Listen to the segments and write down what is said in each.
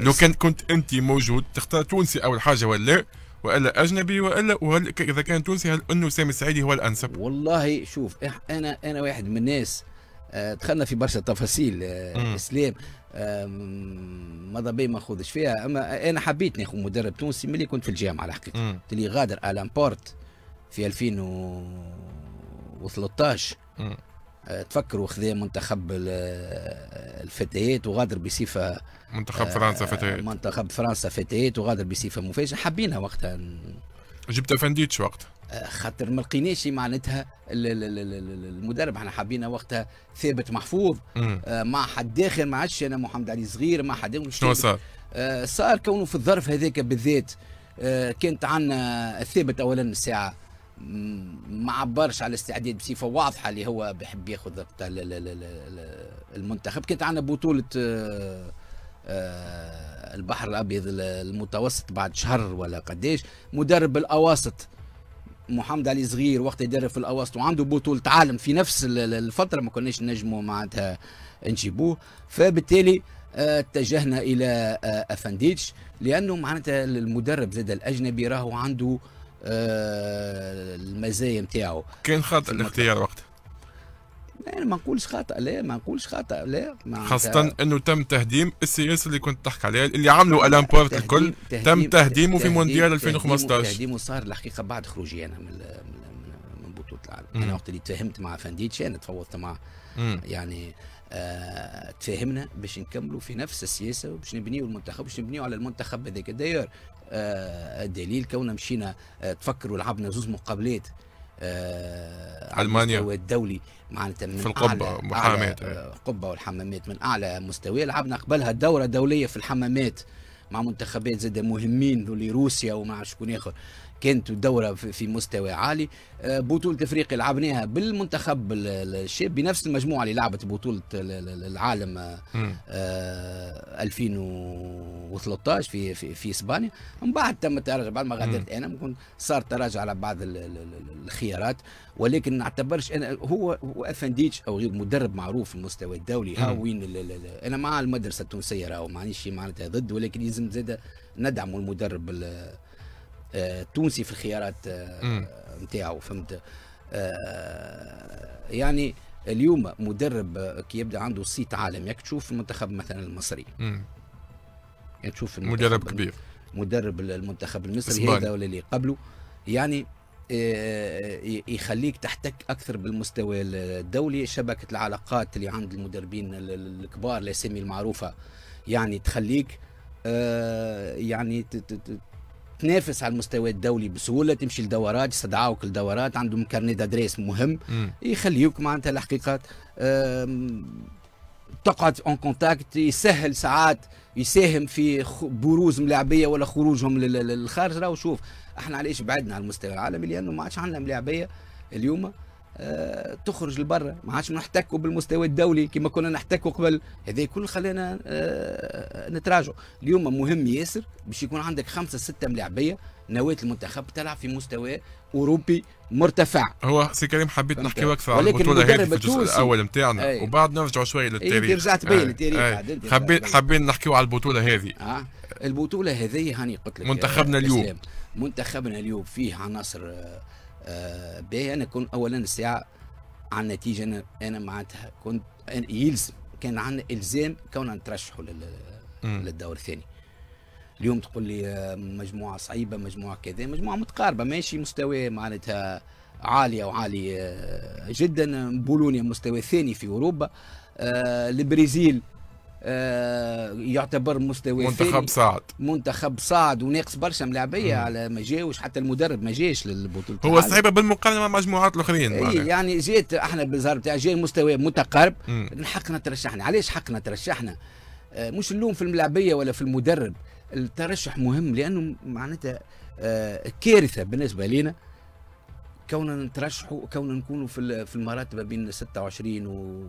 لو كان كنت انت موجود تختار تونسي اول حاجه ولا والا اجنبي والا وهل اذا كان تونسي هل انه سامي السعيدي هو الانسب؟ والله شوف انا انا واحد من الناس آه، دخلنا في برشا تفاصيل آه، اسلام ماذا بي ما ناخذش فيها اما انا حبيت ناخذ مدرب تونسي ملي كنت في الجامعه على حقيقه اللي غادر الان بورت في 2013 تفكروا خذا منتخب الفتيات وغادر بصفه منتخب فرنسا آه، فتيات منتخب فرنسا فتيات وغادر بصفه مفاجئه حبينا وقتها جبت فانديتش وقتها آه، خاطر ما لقيناش معناتها المدرب احنا حبينا وقتها ثابت محفوظ آه، مع حد داخل ما عادش انا محمد علي صغير مع حد شنو صار؟ صار كونه في الظرف هذاك بالذات كانت عندنا ثابت اولا الساعه ما عبرش على الاستعداد بصفه واضحه اللي هو بيحب ياخذ المنتخب كانت عندنا بطوله آه، آه، البحر الابيض المتوسط بعد شهر ولا قداش مدرب الاواسط محمد علي صغير وقت يدرب في الاواسط وعنده بطوله عالم في نفس الفتره ما كناش نجموا معناتها نجيبوه فبالتالي آه، اتجهنا الى افنديتش لانه معناتها المدرب زاد الاجنبي راهو عنده آه، المزايا نتاعو كان خاطئ الاختيار وقتها ما نقولش خاطئ لا ما نقولش خاطئ لا خاصة انه تم تهديم السياسة اللي كنت تحكي عليها اللي عملوا الان بورت الكل تم تهديمه في مونديال 2015 تهديمه صار الحقيقة بعد خروجي انا من من بطولة العالم انا وقت اللي تفاهمت مع فانديتش انا تفاوضت مع يعني آه تفاهمنا باش نكملوا في نفس السياسه وباش نبنيوا المنتخب باش نبنيوا على المنتخب هذاك داير آه، دليل كونا مشينا آه، تفكروا لعبنا زوز مقابلات آه، المانيا المستوى الدولي معناتها من في القبه أعلى محاماه القبه والحمامات من اعلى مستوى لعبنا قبلها دوره دوليه في الحمامات مع منتخبات زاد مهمين ذولي روسيا ومع شكون اخر كانت الدوره في مستوى عالي آه، بطوله افريقيا لعبناها بالمنتخب الشاب بنفس المجموعه اللي لعبت بطوله العالم 2013 آه، آه، في في, في اسبانيا من بعد تم التراجع بعد ما غادرت انا ممكن صار تراجع على بعض الخيارات ولكن نعتبرش انا هو افنديتش او غير مدرب معروف في المستوى الدولي ها وين انا مع المدرسه التونسيه راهو مانيش معناتها ضد ولكن لازم زاده ندعم المدرب التونسي آه، في الخيارات آه، نتاعو فهمت آه، يعني اليوم مدرب كي يبدا عنده صيت عالم ياك تشوف المنتخب مثلا المصري يعني تشوف مدرب كبير مدرب المنتخب المصري هذا ولا اللي قبله يعني يخليك تحتك اكثر بالمستوى الدولي شبكه العلاقات اللي عند المدربين الكبار الاسامي المعروفه يعني تخليك يعني تنافس على المستوى الدولي بسهوله تمشي لدورات يستدعوك لدورات عندهم كارني دادريس مهم يخليوك معناتها الحقيقه تقعد اون كونتاكت يسهل ساعات يساهم في بروز ملاعبيه ولا خروجهم للخارج راهو شوف احنا علاش بعدنا على المستوى العالمي لانه ما عادش عندنا ملاعبيه اليوم آه، تخرج لبرا ما عادش نحتكوا بالمستوى الدولي كما كنا نحتكوا قبل هذا كل خلانا آه، نتراجعوا اليوم مهم ياسر باش يكون عندك خمسة ستة ملاعبية نواة المنتخب تلعب في مستوى اوروبي مرتفع هو سي كريم حبيت نحكي اكثر على البطوله هذه في الجزء الاول نتاعنا وبعد نرجعوا شويه للتاريخ رجعت بيا للتاريخ حبيت حابين نحكيو على البطوله هذه آه. البطوله هذه هاني قلت لك منتخبنا اليوم منتخبنا اليوم فيه عناصر آه باهي انا كنت اولا الساعه عن نتيجه انا انا معناتها كنت يلزم كان عندنا الزام كون نترشحوا للدور الثاني اليوم تقول لي آه، مجموعه صعيبه مجموعه كذا مجموعه متقاربه ماشي مستوى معناتها عاليه وعالي آه، جدا بولونيا مستوى ثاني في اوروبا آه، البرازيل آه، يعتبر مستوى منتخب صاعد منتخب صاعد وناقص برشا ملاعبيه على ما جاوش حتى المدرب ما جاش للبطوله هو صعيبه بالمقارنه مع مجموعات الاخرين اي يعني جيت احنا بالظهر بتاع جاي مستوى متقارب حقنا ترشحنا علاش حقنا ترشحنا آه، مش اللوم في الملاعبيه ولا في المدرب الترشح مهم لانه معناتها آه، كارثه بالنسبه لنا كوننا نترشحوا كوننا نكونوا في في المراتب بين 26 و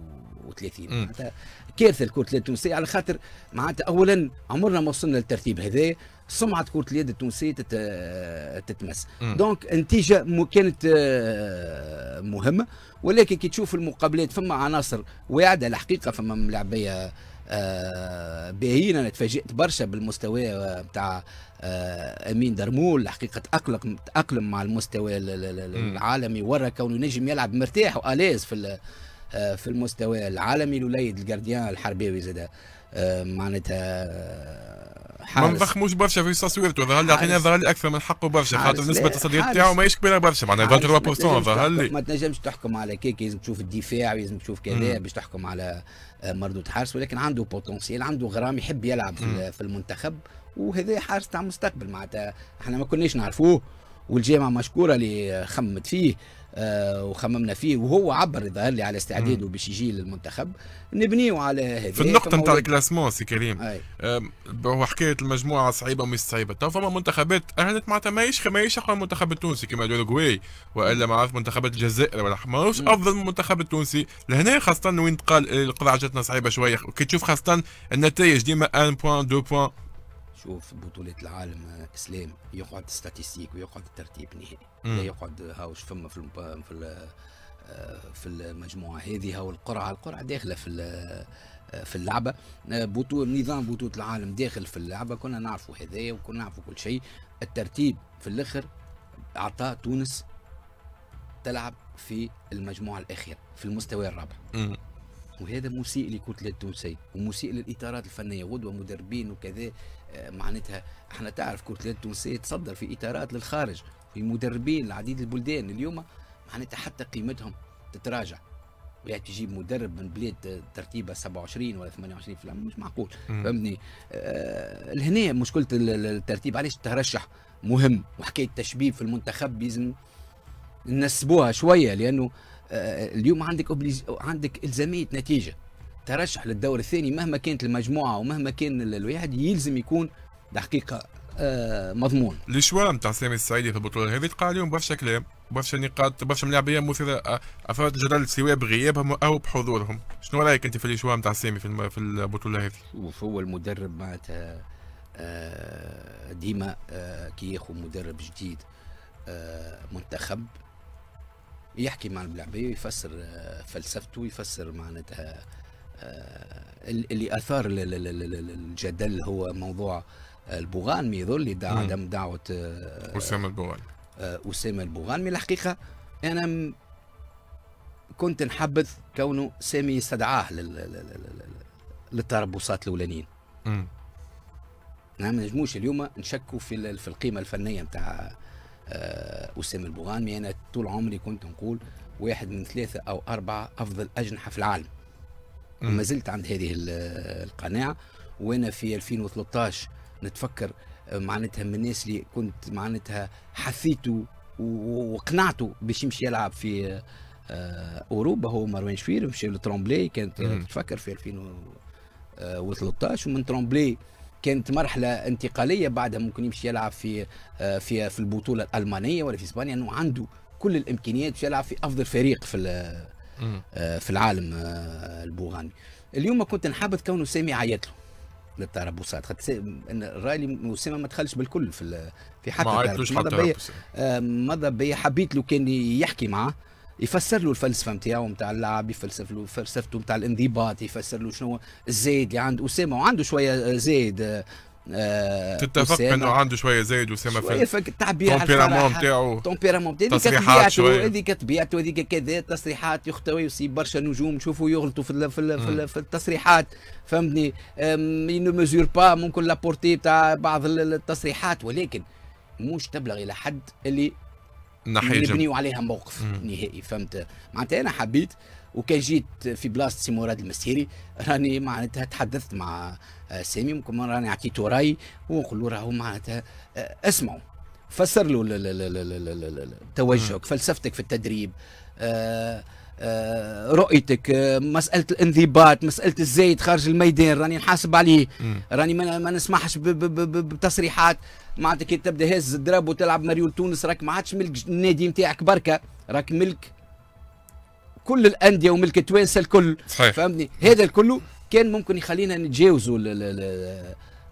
30 معناتها كارثه الكره اليد التونسيه على خاطر معناتها اولا عمرنا ما وصلنا للترتيب هذا سمعه كره اليد التونسيه تتمس دونك النتيجه كانت آه، مهمه ولكن كي تشوف المقابلات فما عناصر واعده الحقيقه فما ملاعبيه آه، باهينا انا تفاجئت برشا بالمستوى آه، بتاع آه، امين درمول الحقيقه تاقلم تاقلم مع المستوى العالمي ورا كونه نجم يلعب مرتاح واليز في في المستوى العالمي الوليد الجارديان الحرباوي زاد معناتها ما نضخموش برشا في تصويرته ظهر لي عطينا ظهر لي اكثر من حقه برشا خاطر نسبه التصدير تاعو ماهيش كبيره برشا معناها 23% ظهر لي ما تنجمش تحكم على كيك لازم تشوف الدفاع لازم تشوف كذا باش تحكم على آه، مردود حارس ولكن عنده بوتنسيال عنده غرام يحب يلعب في المنتخب وهذا حارس تاع مستقبل معناتها احنا ما كناش نعرفوه والجامعه مشكوره اللي خمت فيه آه، وخممنا فيه وهو عبر ظهر لي على استعداده باش يجي للمنتخب نبنيو على هذه في النقطة نتاع الكلاسمون سي كريم هو حكاية المجموعة صعيبة ومش صعيبة تو فما منتخبات أهلت معناتها ماهيش ماهيش أقوى من المنتخب التونسي كما الأوروغواي وإلا معناتها منتخبات الجزائر ولا ماهوش أفضل من المنتخب التونسي لهنا خاصة وين تقال القضاء جاتنا صعيبة شوية كي تشوف خاصة النتائج ديما 1 بوان 2 بوان شوف بطولة العالم آه، اسلام يقعد ستاتيستيك ويقعد الترتيب نهائي لا يقعد آه، هاوش فما في آه، في في المجموعه هذه والقرعه القرعه داخله في في اللعبه بطول نظام بطوله العالم داخل في اللعبه كنا نعرفوا هذايا وكنا نعرفوا كل شيء الترتيب في الاخر اعطى تونس تلعب في المجموعه الاخيره في المستوى الرابع وهذا مسيء لكتلة التونسيه ومسيء للاطارات الفنيه غدوه مدربين وكذا آه، معناتها احنا تعرف كتلة التونسيه تصدر في اطارات للخارج في مدربين لعديد البلدان اليوم معناتها حتى قيمتهم تتراجع يعني تجيب مدرب من بلاد ترتيبه 27 ولا 28 في العالم مش معقول فهمتني آه لهنا مشكله الترتيب علاش الترشح مهم وحكايه التشبيب في المنتخب لازم ننسبوها شويه لانه آه، اليوم عندك أبليز... عندك الزاميه نتيجه ترشح للدور الثاني مهما كانت المجموعه ومهما كان الواحد يلزم يكون دقيقه آه، مضمون الشوارع نتاع سامي السعيدي في البطوله هذه تقع اليوم برشا كلام برشا نقاط برشا ملاعبيه مثيره اثارت آه، جدل سواء بغيابهم او بحضورهم شنو رايك انت في الشوارع نتاع سامي في, في البطوله هذه شوف هو المدرب معناتها ديما كي ياخذ مدرب جديد منتخب يحكي مع البلعبية ويفسر آه، فلسفته ويفسر معناتها آه، اللي اثار الجدل هو موضوع البوغانمي يظل اللي عدم دعوه آه، اسامه البوغانمي اسامه البوغانمي الحقيقه انا كنت نحبذ كونه سامي استدعاه للتربصات الاولانيين نعم ما نجموش اليوم نشكوا في القيمه الفنيه نتاع آه، اسامه البوغانمي انا طول عمري كنت نقول واحد من ثلاثه او اربعه افضل اجنحه في العالم وما زلت عند هذه القناعه وانا في 2013 نتفكر آه، معناتها من الناس اللي كنت معناتها حثيته وقنعته باش يمشي يلعب في آه، اوروبا هو مروان شفير مشى لترومبلي كانت تفكر في 2013 ومن ترومبلي كانت مرحله انتقاليه بعدها ممكن يمشي يلعب في آه، في في البطوله الالمانيه ولا في اسبانيا انه يعني عنده كل الامكانيات باش يلعب في افضل فريق في آه، في العالم آه، البوغاني اليوم كنت نحبط كونه سامي عيط له للتربصات خاطر الراي اسامه ما دخلش بالكل في في حتى ما عيطلوش حتى ماذا بيا حبيت لو كان يحكي معاه يفسر له الفلسفه نتاعو نتاع اللعب يفسر له فلسفته نتاع الانضباط يفسر له شنو الزايد اللي عند اسامه وعنده شويه زايد آه تتفق انه عنده شويه زايد اسامه في التعبير تمبيرامون نتاعو تمبيرامون نتاعو تصريحات شويه هذيك طبيعته هذيك كذا تصريحات يخطي يصيب برشا نجوم نشوفوا يغلطوا في في, في, في التصريحات فهمتني نو ميزور با ممكن لابورتي تاع بعض التصريحات ولكن مش تبلغ الى حد اللي نبنيو عليها موقف مم. نهائي فهمت معناتها انا حبيت وكي جيت في بلاصه سي مراد المسيري راني معناتها تحدثت مع آه، سامي ممكن راني عطيته رايي ونقول له راهو معناتها آه، اسمعوا فسر له توجهك فلسفتك في التدريب أه آه، رؤيتك آه، مساله الانضباط مساله الزايد خارج الميدان راني نحاسب عليه راني ما نسمحش بتصريحات معناتها كي تبدا هز الدراب وتلعب مريول تونس راك ما عادش ملك النادي نتاعك بركه راك ملك كل الانديه وملك التوانسه الكل صحيح. فهمني هذا الكل كان ممكن يخلينا نتجاوزوا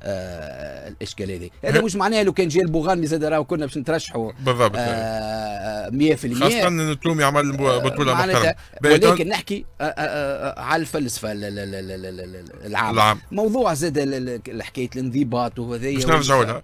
آه الاشكاليه دي هذا مش معناه لو كان البوغان البوغاني زاد راه كنا باش نترشحوا بالضبط 100% آه، خاصه ان التومي عمل آه، بطوله محترمه ولكن نحكي آه آه, آه، على الفلسفه العام العام موضوع زاد حكايه الانضباط وهذايا باش نرجعوا لها